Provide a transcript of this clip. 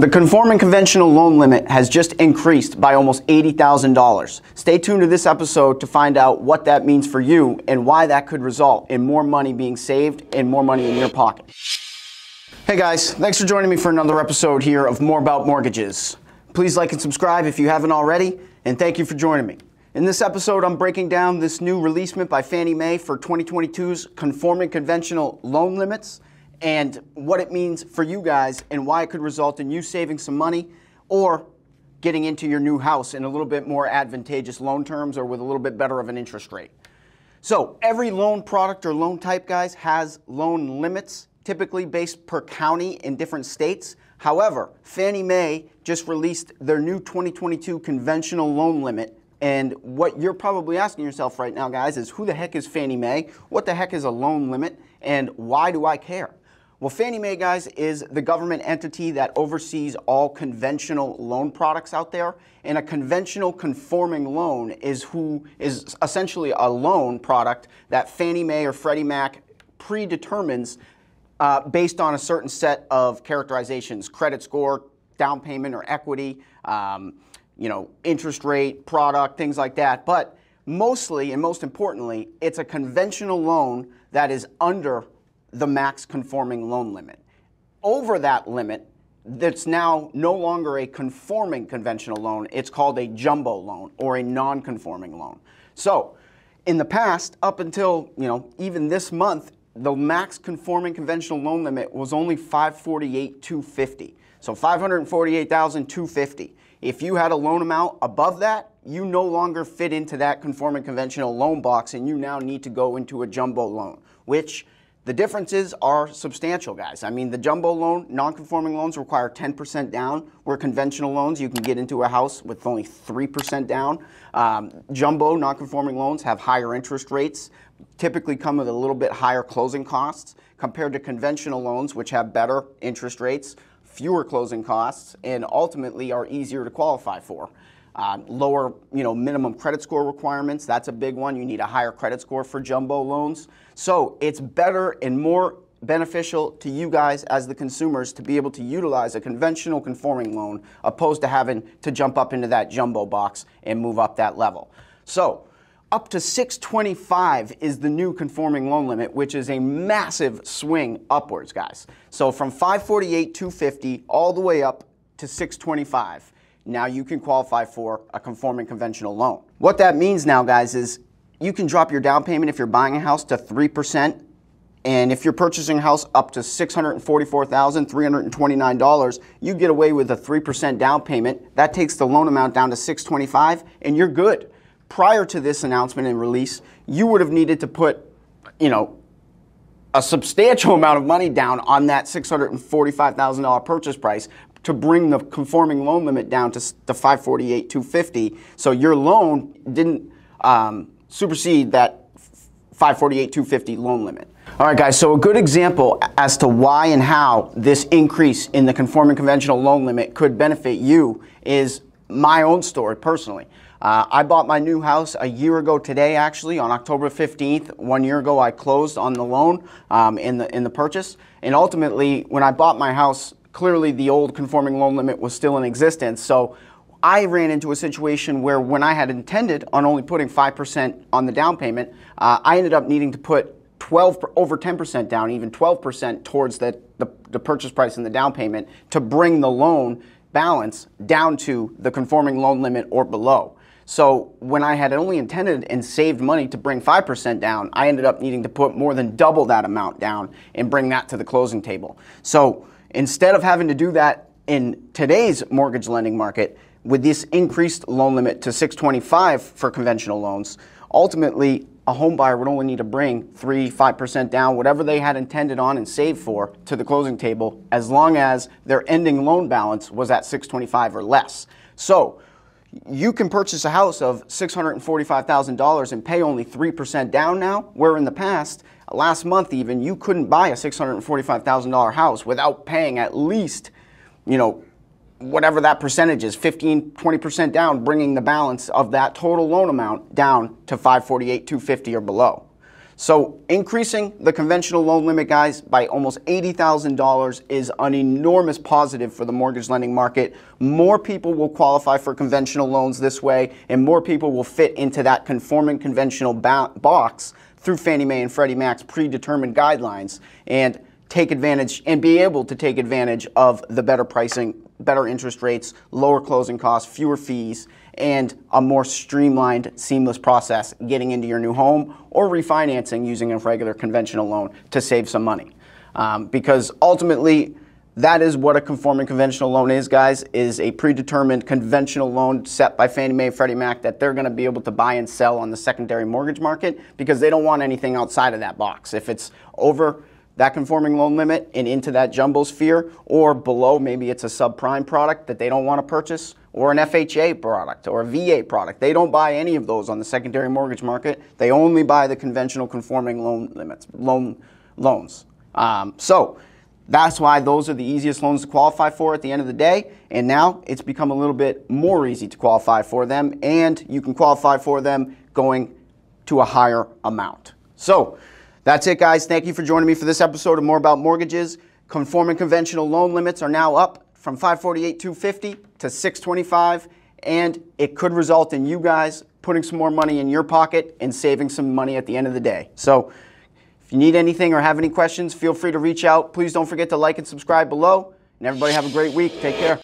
The conforming conventional loan limit has just increased by almost $80,000. Stay tuned to this episode to find out what that means for you and why that could result in more money being saved and more money in your pocket. Hey guys, thanks for joining me for another episode here of More About Mortgages. Please like and subscribe if you haven't already, and thank you for joining me. In this episode, I'm breaking down this new releasement by Fannie Mae for 2022's conforming conventional loan limits and what it means for you guys and why it could result in you saving some money or getting into your new house in a little bit more advantageous loan terms or with a little bit better of an interest rate. So, every loan product or loan type, guys, has loan limits, typically based per county in different states. However, Fannie Mae just released their new 2022 conventional loan limit. And what you're probably asking yourself right now, guys, is who the heck is Fannie Mae? What the heck is a loan limit? And why do I care? Well, Fannie Mae, guys, is the government entity that oversees all conventional loan products out there. And a conventional conforming loan is who is essentially a loan product that Fannie Mae or Freddie Mac predetermines uh, based on a certain set of characterizations, credit score, down payment or equity, um, you know, interest rate, product, things like that. But mostly and most importantly, it's a conventional loan that is under the max conforming loan limit. Over that limit, that's now no longer a conforming conventional loan, it's called a jumbo loan or a non conforming loan. So, in the past, up until you know even this month, the max conforming conventional loan limit was only 548,250. So 548,250. If you had a loan amount above that, you no longer fit into that conforming conventional loan box and you now need to go into a jumbo loan, which the differences are substantial, guys. I mean, the jumbo loan, non-conforming loans require 10% down, where conventional loans, you can get into a house with only 3% down. Um, jumbo non-conforming loans have higher interest rates, typically come with a little bit higher closing costs compared to conventional loans, which have better interest rates, fewer closing costs, and ultimately are easier to qualify for. Uh, lower, you know, minimum credit score requirements. That's a big one. You need a higher credit score for jumbo loans. So it's better and more beneficial to you guys as the consumers to be able to utilize a conventional conforming loan opposed to having to jump up into that jumbo box and move up that level. So up to 625 is the new conforming loan limit, which is a massive swing upwards, guys. So from 548, 250, all the way up to 625 now you can qualify for a conforming conventional loan. What that means now, guys, is you can drop your down payment if you're buying a house to 3%, and if you're purchasing a house up to $644,329, you get away with a 3% down payment. That takes the loan amount down to 625 and you're good. Prior to this announcement and release, you would have needed to put, you know, a substantial amount of money down on that $645,000 purchase price to bring the conforming loan limit down to, to 548 250 so your loan didn't um, supersede that 548 250 loan limit all right guys so a good example as to why and how this increase in the conforming conventional loan limit could benefit you is my own story personally uh, I bought my new house a year ago today, actually, on October 15th. One year ago, I closed on the loan um, in, the, in the purchase. And ultimately, when I bought my house clearly the old conforming loan limit was still in existence. So I ran into a situation where when I had intended on only putting 5% on the down payment, uh, I ended up needing to put 12 over 10% down, even 12% towards the, the, the purchase price and the down payment to bring the loan balance down to the conforming loan limit or below. So when I had only intended and saved money to bring 5% down, I ended up needing to put more than double that amount down and bring that to the closing table. So Instead of having to do that in today's mortgage lending market, with this increased loan limit to 625 for conventional loans, ultimately a home buyer would only need to bring 3 5% down whatever they had intended on and saved for to the closing table as long as their ending loan balance was at 625 or less so you can purchase a house of $645,000 and pay only 3% down now where in the past Last month, even, you couldn't buy a $645,000 house without paying at least, you know, whatever that percentage is 15 20% down bringing the balance of that total loan amount down to 548 250 or below so increasing the conventional loan limit guys by almost $80000 is an enormous positive for the mortgage lending market more people will qualify for conventional loans this way and more people will fit into that conforming conventional box through Fannie Mae and Freddie Mac's predetermined guidelines and take advantage and be able to take advantage of the better pricing, better interest rates, lower closing costs, fewer fees, and a more streamlined, seamless process getting into your new home or refinancing using a regular conventional loan to save some money. Um, because ultimately, that is what a conforming conventional loan is, guys, is a predetermined conventional loan set by Fannie Mae, Freddie Mac that they're going to be able to buy and sell on the secondary mortgage market because they don't want anything outside of that box. If it's over that conforming loan limit and into that jumbo sphere or below, maybe it's a subprime product that they don't want to purchase or an FHA product or a VA product. They don't buy any of those on the secondary mortgage market. They only buy the conventional conforming loan limits, loan loans. Um, so that's why those are the easiest loans to qualify for at the end of the day. And now it's become a little bit more easy to qualify for them, and you can qualify for them going to a higher amount. So that's it, guys. Thank you for joining me for this episode of More About Mortgages. Conforming conventional loan limits are now up from 548 250 to 625 and it could result in you guys putting some more money in your pocket and saving some money at the end of the day. So if you need anything or have any questions, feel free to reach out. Please don't forget to like and subscribe below. And everybody have a great week. Take care.